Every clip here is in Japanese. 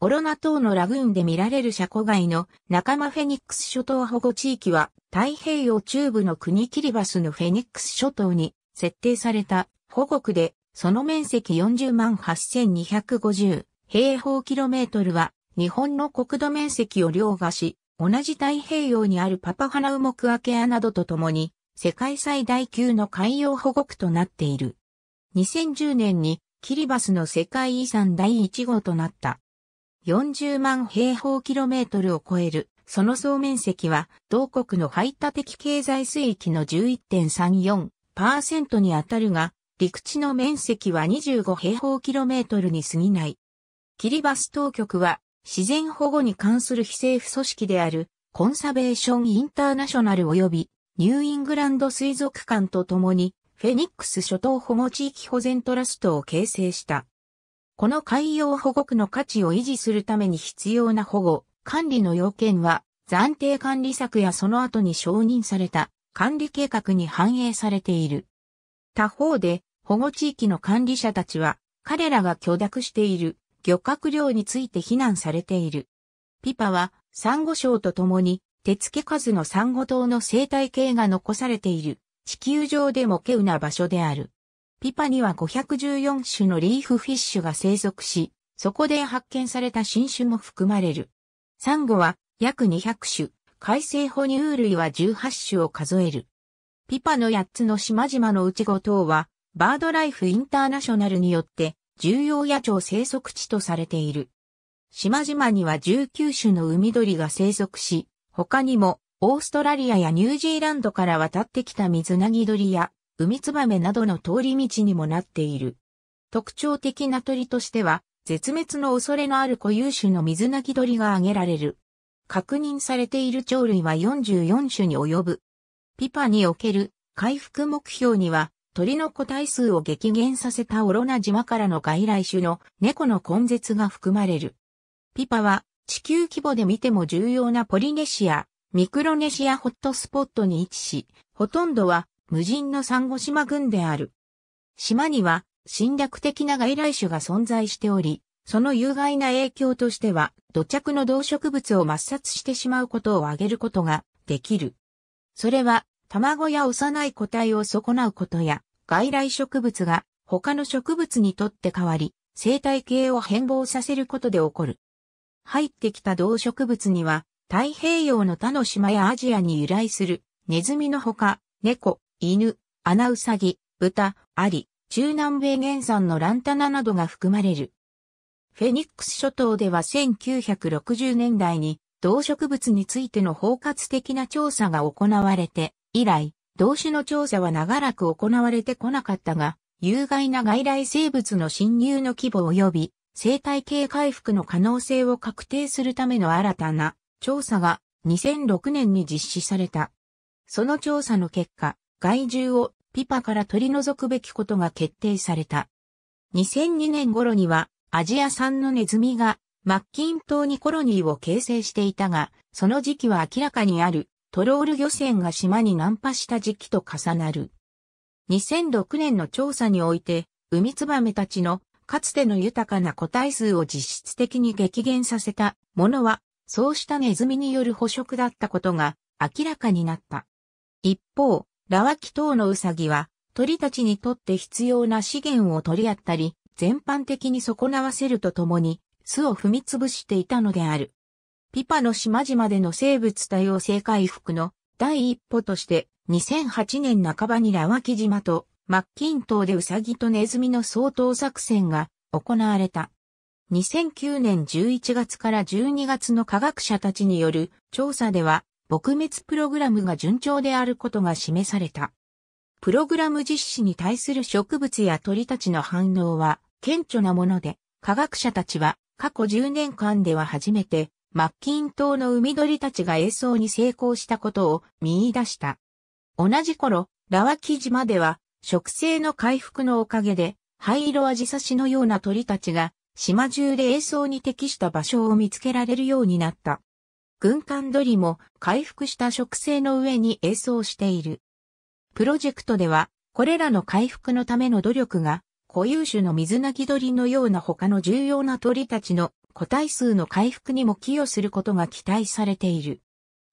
オロナ島のラグーンで見られるシャコガイの仲間フェニックス諸島保護地域は太平洋中部の国キリバスのフェニックス諸島に設定された保護区でその面積40万8250平方キロメートルは日本の国土面積を凌駕し同じ太平洋にあるパパハナウモクアケアなどとともに世界最大級の海洋保護区となっている。2010年にキリバスの世界遺産第1号となった。40万平方キロメートルを超える、その総面積は、同国の排他的経済水域の11.34%にあたるが、陸地の面積は25平方キロメートルに過ぎない。キリバス当局は、自然保護に関する非政府組織である、コンサベーション・インターナショナル及び、ニューイングランド水族館と共に、フェニックス諸島保護地域保全トラストを形成した。この海洋保護区の価値を維持するために必要な保護、管理の要件は、暫定管理策やその後に承認された管理計画に反映されている。他方で、保護地域の管理者たちは、彼らが許諾している漁獲量について非難されている。ピパは、珊瑚礁とともに、手付け数の珊瑚島の生態系が残されている、地球上でも稀有な場所である。ピパには514種のリーフフィッシュが生息し、そこで発見された新種も含まれる。サンゴは約200種、海星哺乳類は18種を数える。ピパの8つの島々のうち5島は、バードライフインターナショナルによって重要野鳥生息地とされている。島々には19種の海鳥が生息し、他にもオーストラリアやニュージーランドから渡ってきた水なぎ鳥や海ツバメなどの通り道にもなっている。特徴的な鳥としては、絶滅の恐れのある固有種の水鳴き鳥が挙げられる。確認されている鳥類は44種に及ぶ。ピパにおける回復目標には、鳥の個体数を激減させたオロナ島からの外来種の猫の根絶が含まれる。ピパは地球規模で見ても重要なポリネシア、ミクロネシアホットスポットに位置し、ほとんどは無人のサンゴ島群である。島には侵略的な外来種が存在しており、その有害な影響としては、土着の動植物を抹殺してしまうことを挙げることができる。それは、卵や幼い個体を損なうことや、外来植物が他の植物にとって変わり、生態系を変貌させることで起こる。入ってきた動植物には、太平洋の他の島やアジアに由来する、ネズミのほか、猫、犬、穴うさぎ、豚、アリ、中南米原産のランタナなどが含まれる。フェニックス諸島では1960年代に動植物についての包括的な調査が行われて、以来、動種の調査は長らく行われてこなかったが、有害な外来生物の侵入の規模及び生態系回復の可能性を確定するための新たな調査が2006年に実施された。その調査の結果、害獣をピパから取り除くべきことが決定された。2002年頃にはアジア産のネズミがマッキン島にコロニーを形成していたが、その時期は明らかにあるトロール漁船が島に難破した時期と重なる。2006年の調査において、ウミツバメたちのかつての豊かな個体数を実質的に激減させたものは、そうしたネズミによる捕食だったことが明らかになった。一方、ラワキ等のウサギは、鳥たちにとって必要な資源を取り合ったり、全般的に損なわせるとともに、巣を踏み潰していたのである。ピパの島々での生物多様性回復の第一歩として、2008年半ばにラワキ島とマッキン島でウサギとネズミの相当作戦が行われた。2009年11月から12月の科学者たちによる調査では、撲滅プログラムが順調であることが示された。プログラム実施に対する植物や鳥たちの反応は顕著なもので、科学者たちは過去10年間では初めてマッキン島の海鳥たちが映像に成功したことを見出した。同じ頃、ラワキ島では植生の回復のおかげで灰色アジサシのような鳥たちが島中で映像に適した場所を見つけられるようになった。軍艦鳥も回復した植生の上に映像している。プロジェクトでは、これらの回復のための努力が、固有種の水鳴き鳥のような他の重要な鳥たちの個体数の回復にも寄与することが期待されている。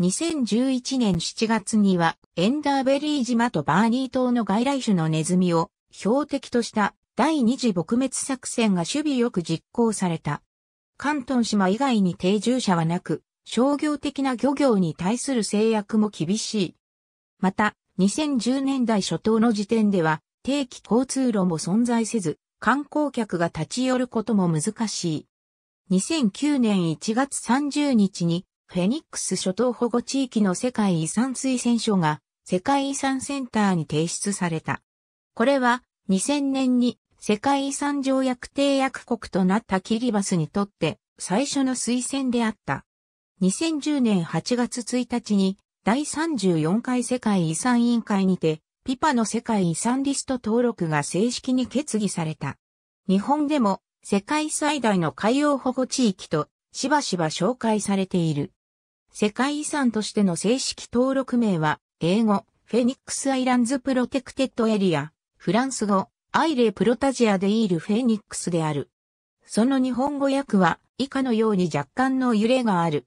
2011年7月には、エンダーベリー島とバーニー島の外来種のネズミを標的とした第二次撲滅作戦が守備よく実行された。関東島以外に定住者はなく、商業的な漁業に対する制約も厳しい。また、2010年代初頭の時点では、定期交通路も存在せず、観光客が立ち寄ることも難しい。2009年1月30日に、フェニックス諸島保護地域の世界遺産推薦書が、世界遺産センターに提出された。これは、2000年に世界遺産条約締約国となったキリバスにとって最初の推薦であった。2010年8月1日に第34回世界遺産委員会にて、ピパの世界遺産リスト登録が正式に決議された。日本でも世界最大の海洋保護地域としばしば紹介されている。世界遺産としての正式登録名は、英語、フェニックスアイランズプロテクテッドエリア、フランス語、アイレプロタジアデイールフェニックスである。その日本語訳は以下のように若干の揺れがある。